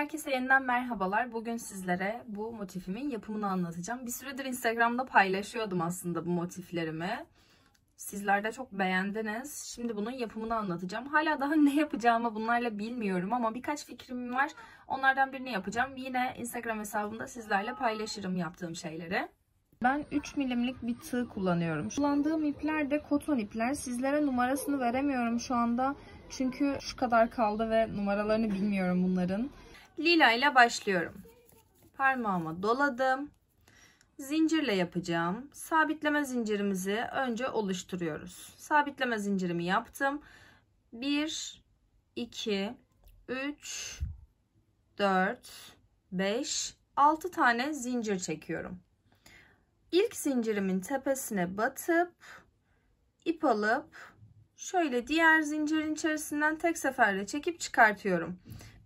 Herkese yeniden merhabalar. Bugün sizlere bu motifimin yapımını anlatacağım. Bir süredir Instagram'da paylaşıyordum aslında bu motiflerimi. Sizler de çok beğendiniz. Şimdi bunun yapımını anlatacağım. Hala daha ne yapacağımı bunlarla bilmiyorum ama birkaç fikrim var. Onlardan birini yapacağım. Yine Instagram hesabımda sizlerle paylaşırım yaptığım şeyleri. Ben 3 milimlik bir tığ kullanıyorum. Kullandığım ipler de koton ipler. Sizlere numarasını veremiyorum şu anda. Çünkü şu kadar kaldı ve numaralarını bilmiyorum bunların lila ile başlıyorum. Parmağıma doladım. Zincirle yapacağım. Sabitleme zincirimizi önce oluşturuyoruz. Sabitleme zincirimi yaptım. 1 2 3 4 5 6 tane zincir çekiyorum. İlk zincirimin tepesine batıp ip alıp şöyle diğer zincirin içerisinden tek seferde çekip çıkartıyorum.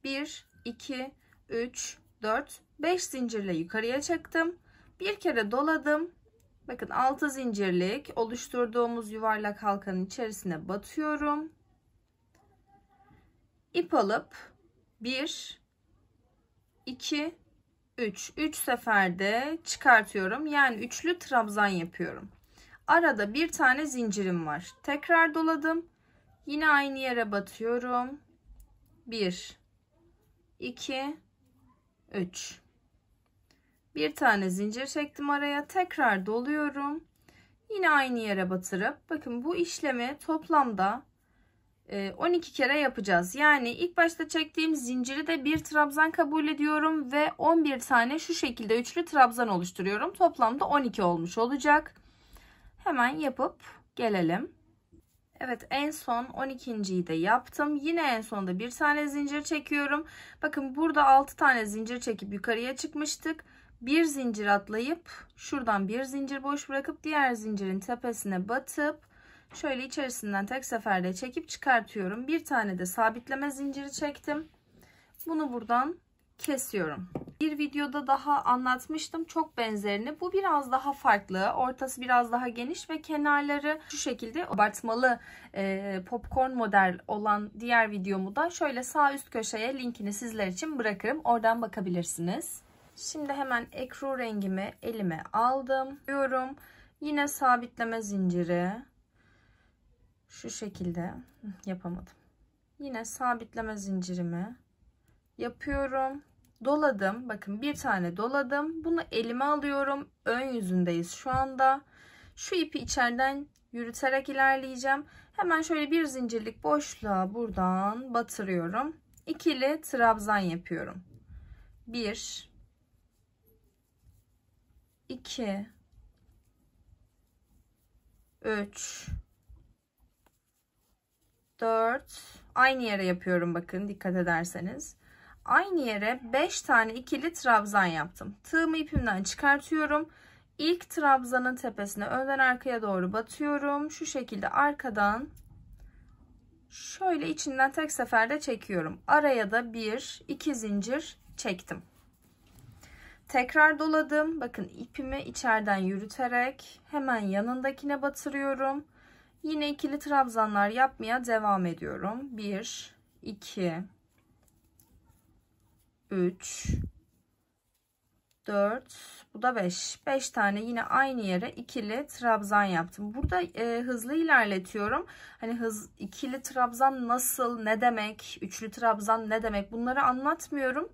1 2, 3, 4, 5 zincirle yukarıya çektim. Bir kere doladım. Bakın 6 zincirlik oluşturduğumuz yuvarlak halkanın içerisine batıyorum. İp alıp 1, 2, 3. 3 seferde çıkartıyorum. Yani üçlü trabzan yapıyorum. Arada bir tane zincirim var. Tekrar doladım. Yine aynı yere batıyorum. 1 2 3 bir tane zincir çektim araya tekrar doluyorum yine aynı yere batırıp bakın bu işlemi toplamda 12 e, kere yapacağız. Yani ilk başta çektiğim zinciri de bir trabzan kabul ediyorum ve 11 tane şu şekilde üçlü trabzan oluşturuyorum. Toplamda 12 olmuş olacak. Hemen yapıp gelelim. Evet en son 12.yi de yaptım. Yine en sonda bir tane zincir çekiyorum. Bakın burada 6 tane zincir çekip yukarıya çıkmıştık. Bir zincir atlayıp şuradan bir zincir boş bırakıp diğer zincirin tepesine batıp şöyle içerisinden tek seferde çekip çıkartıyorum. Bir tane de sabitleme zinciri çektim. Bunu buradan kesiyorum. Bir videoda daha anlatmıştım çok benzerini. Bu biraz daha farklı. Ortası biraz daha geniş ve kenarları şu şekilde abartmalı e, popcorn model olan diğer videomu da şöyle sağ üst köşeye linkini sizler için bırakırım. Oradan bakabilirsiniz. Şimdi hemen ekru rengimi elime aldım. Diyorum yine sabitleme zinciri şu şekilde yapamadım. Yine sabitleme zincirimi yapıyorum doladım. Bakın bir tane doladım. Bunu elime alıyorum. Ön yüzündeyiz şu anda. Şu ipi içeriden yürüterek ilerleyeceğim. Hemen şöyle bir zincirlik boşluğa buradan batırıyorum. İkili trabzan yapıyorum. 1 2 3 4 aynı yere yapıyorum bakın dikkat ederseniz aynı yere 5 tane ikili trabzan yaptım. Tığımı ipimden çıkartıyorum. İlk trabzanın tepesine önden arkaya doğru batıyorum. Şu şekilde arkadan şöyle içinden tek seferde çekiyorum. Araya da 1 2 zincir çektim. Tekrar doladım. Bakın ipimi içeriden yürüterek hemen yanındakine batırıyorum. Yine ikili trabzanlar yapmaya devam ediyorum. 1 2 3 4 bu da 5 5 tane yine aynı yere ikili trabzan yaptım burada e, hızlı ilerletiyorum hani hız ikili trabzan nasıl ne demek üçlü trabzan ne demek bunları anlatmıyorum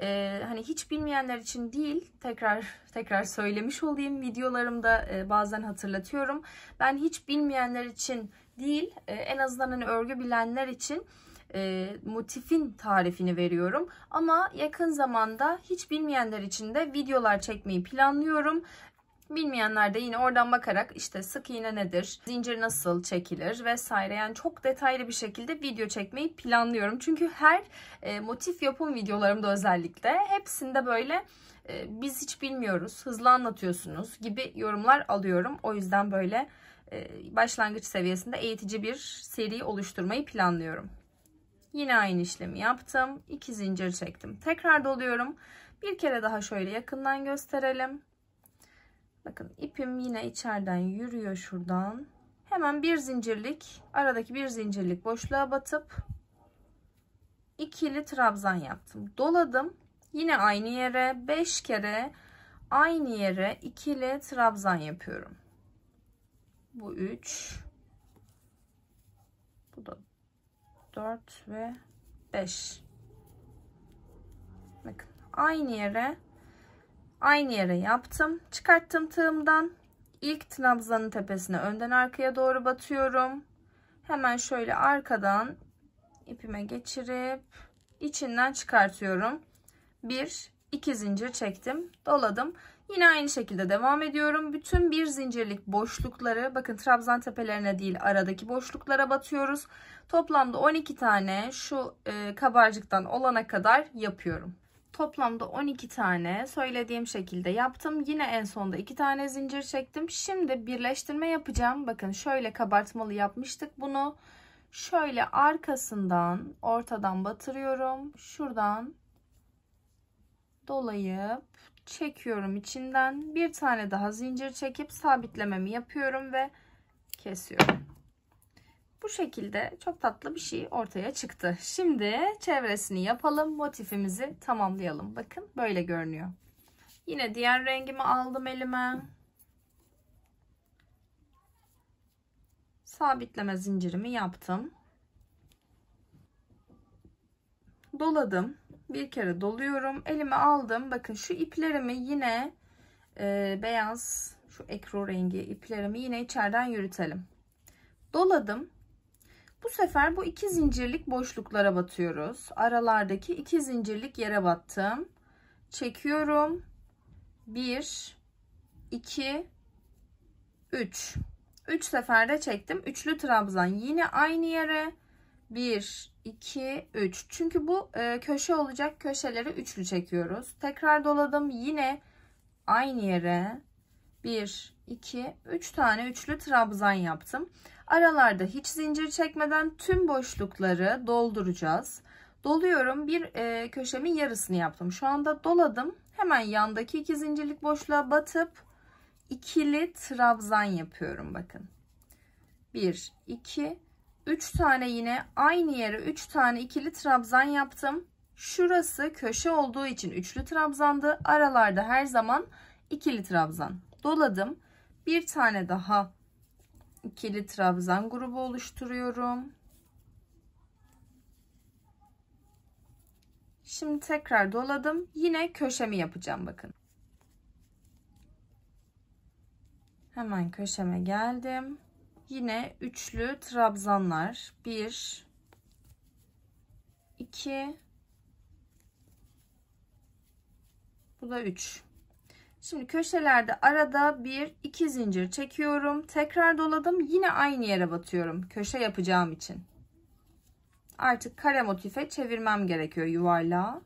e, hani hiç bilmeyenler için değil tekrar tekrar söylemiş olayım videolarımda e, bazen hatırlatıyorum ben hiç bilmeyenler için değil e, en azından hani örgü bilenler için e, motifin tarifini veriyorum. Ama yakın zamanda hiç bilmeyenler için de videolar çekmeyi planlıyorum. Bilmeyenler de yine oradan bakarak işte sık iğne nedir, zincir nasıl çekilir vesaire yani çok detaylı bir şekilde video çekmeyi planlıyorum. Çünkü her e, motif yapım videolarımda özellikle hepsinde böyle e, biz hiç bilmiyoruz, hızlı anlatıyorsunuz gibi yorumlar alıyorum. O yüzden böyle e, başlangıç seviyesinde eğitici bir seri oluşturmayı planlıyorum. Yine aynı işlemi yaptım. 2 zincir çektim. Tekrar doluyorum. Bir kere daha şöyle yakından gösterelim. Bakın ipim yine içeriden yürüyor şuradan. Hemen bir zincirlik aradaki bir zincirlik boşluğa batıp ikili trabzan yaptım. Doladım. Yine aynı yere 5 kere aynı yere ikili trabzan yapıyorum. Bu 3 bu da 4 ve 5. Bakın aynı yere aynı yere yaptım. Çıkarttım tığımdan. ilk trabzanın tepesine önden arkaya doğru batıyorum. Hemen şöyle arkadan ipime geçirip içinden çıkartıyorum. 1 2 zincir çektim, doladım. Yine aynı şekilde devam ediyorum. Bütün bir zincirlik boşlukları bakın trabzan tepelerine değil aradaki boşluklara batıyoruz. Toplamda 12 tane şu e, kabarcıktan olana kadar yapıyorum. Toplamda 12 tane söylediğim şekilde yaptım. Yine en sonda 2 tane zincir çektim. Şimdi birleştirme yapacağım. Bakın şöyle kabartmalı yapmıştık bunu. Şöyle arkasından ortadan batırıyorum. Şuradan dolayıp çekiyorum içinden bir tane daha zincir çekip sabitlememi yapıyorum ve kesiyorum bu şekilde çok tatlı bir şey ortaya çıktı şimdi çevresini yapalım motifimizi tamamlayalım bakın böyle görünüyor yine diğer rengimi aldım elime sabitleme zincirimi yaptım doladım bir kere doluyorum. Elime aldım. Bakın şu iplerimi yine e, beyaz şu ekro rengi iplerimi yine içeriden yürütelim. Doladım. Bu sefer bu iki zincirlik boşluklara batıyoruz. Aralardaki iki zincirlik yere battım. Çekiyorum. 1 2 3 3 seferde çektim. Üçlü trabzan yine aynı yere 1 2, 3. Çünkü bu e, köşe olacak köşeleri üçlü çekiyoruz. Tekrar doladım. Yine aynı yere 1, 2, 3 tane üçlü trabzan yaptım. Aralarda hiç zincir çekmeden tüm boşlukları dolduracağız. Doluyorum. Bir e, köşemin yarısını yaptım. Şu anda doladım. Hemen yandaki iki zincirlik boşluğa batıp ikili trabzan yapıyorum bakın. 1, 2, 3 tane yine aynı yere 3 tane ikili trabzan yaptım. Şurası köşe olduğu için üçlü trabzandı. Aralarda her zaman ikili trabzan. Doladım. Bir tane daha ikili trabzan grubu oluşturuyorum. Şimdi tekrar doladım. Yine köşemi yapacağım bakın. Hemen köşeme geldim. Yine üçlü trabzanlar. 1 2 Bu da 3. Şimdi köşelerde arada bir iki zincir çekiyorum. Tekrar doladım. Yine aynı yere batıyorum. Köşe yapacağım için. Artık kare motife çevirmem gerekiyor yuvarlağa.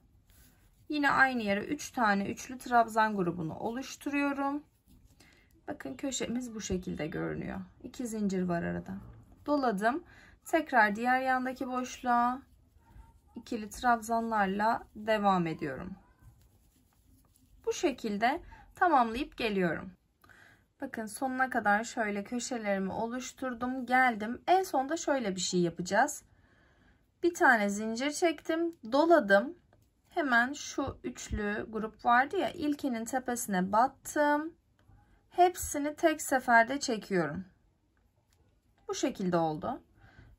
Yine aynı yere 3 üç tane üçlü trabzan grubunu oluşturuyorum. Bakın köşemiz bu şekilde görünüyor. İki zincir var arada. Doladım. Tekrar diğer yandaki boşluğa ikili trabzanlarla devam ediyorum. Bu şekilde tamamlayıp geliyorum. Bakın sonuna kadar şöyle köşelerimi oluşturdum. Geldim. En sonda şöyle bir şey yapacağız. Bir tane zincir çektim. Doladım. Hemen şu üçlü grup vardı ya. ilkinin tepesine battım. Hepsini tek seferde çekiyorum. Bu şekilde oldu.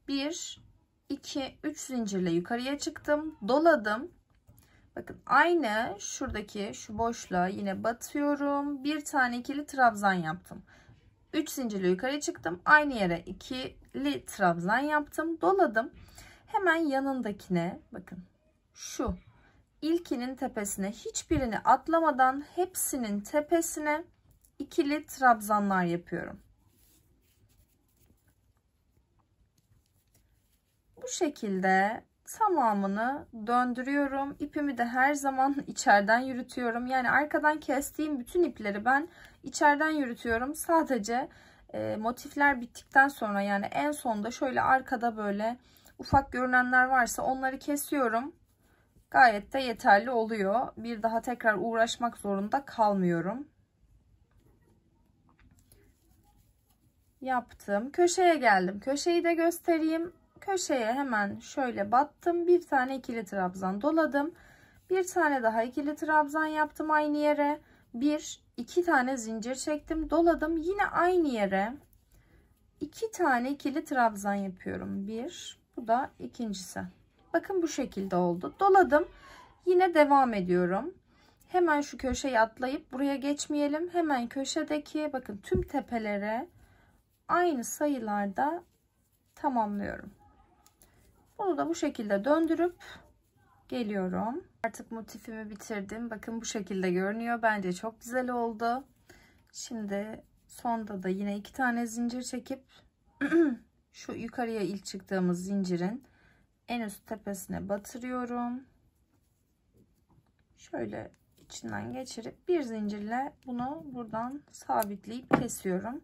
1, 2, 3 zincirle yukarıya çıktım. Doladım. Bakın aynı şuradaki şu boşluğa yine batıyorum. Bir tane ikili trabzan yaptım. 3 zincirle yukarıya çıktım. Aynı yere ikili trabzan yaptım. Doladım. Hemen yanındakine bakın şu ilkinin tepesine hiçbirini atlamadan hepsinin tepesine ikili trabzanlar yapıyorum. Bu şekilde tamamını döndürüyorum. İpimi de her zaman içeriden yürütüyorum. Yani arkadan kestiğim bütün ipleri ben içeriden yürütüyorum. Sadece e, motifler bittikten sonra yani en sonda şöyle arkada böyle ufak görünenler varsa onları kesiyorum. Gayet de yeterli oluyor. Bir daha tekrar uğraşmak zorunda kalmıyorum. yaptım. Köşeye geldim. Köşeyi de göstereyim. Köşeye hemen şöyle battım. Bir tane ikili trabzan doladım. Bir tane daha ikili trabzan yaptım aynı yere. Bir, iki tane zincir çektim. Doladım. Yine aynı yere iki tane ikili trabzan yapıyorum. Bir, bu da ikincisi. Bakın bu şekilde oldu. Doladım. Yine devam ediyorum. Hemen şu köşeyi atlayıp buraya geçmeyelim. Hemen köşedeki bakın tüm tepelere aynı sayılarda tamamlıyorum. Bunu da bu şekilde döndürüp geliyorum. Artık motifimi bitirdim. Bakın bu şekilde görünüyor. Bence çok güzel oldu. Şimdi sonda da yine iki tane zincir çekip şu yukarıya ilk çıktığımız zincirin en üst tepesine batırıyorum. Şöyle içinden geçirip bir zincirle bunu buradan sabitleyip kesiyorum.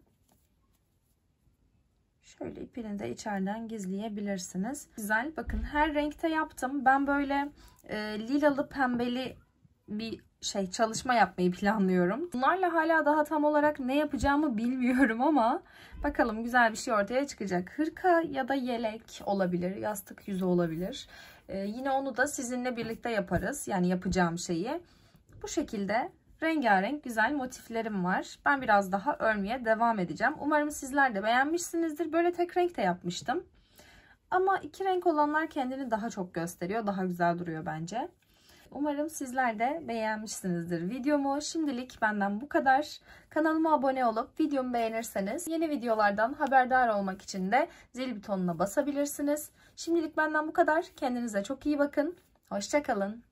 Şöyle ipini de içeriden gizleyebilirsiniz. Güzel. Bakın her renkte yaptım. Ben böyle e, lilalı pembeli bir şey çalışma yapmayı planlıyorum. Bunlarla hala daha tam olarak ne yapacağımı bilmiyorum ama bakalım güzel bir şey ortaya çıkacak. Hırka ya da yelek olabilir, yastık yüzü olabilir. Ee, yine onu da sizinle birlikte yaparız. Yani yapacağım şeyi. Bu şekilde rengarenk güzel motiflerim var. Ben biraz daha örmeye devam edeceğim. Umarım sizler de beğenmişsinizdir. Böyle tek renk de yapmıştım. Ama iki renk olanlar kendini daha çok gösteriyor. Daha güzel duruyor bence. Umarım sizler de beğenmişsinizdir videomu. Şimdilik benden bu kadar. Kanalıma abone olup videomu beğenirseniz yeni videolardan haberdar olmak için de zil butonuna basabilirsiniz. Şimdilik benden bu kadar. Kendinize çok iyi bakın. Hoşçakalın.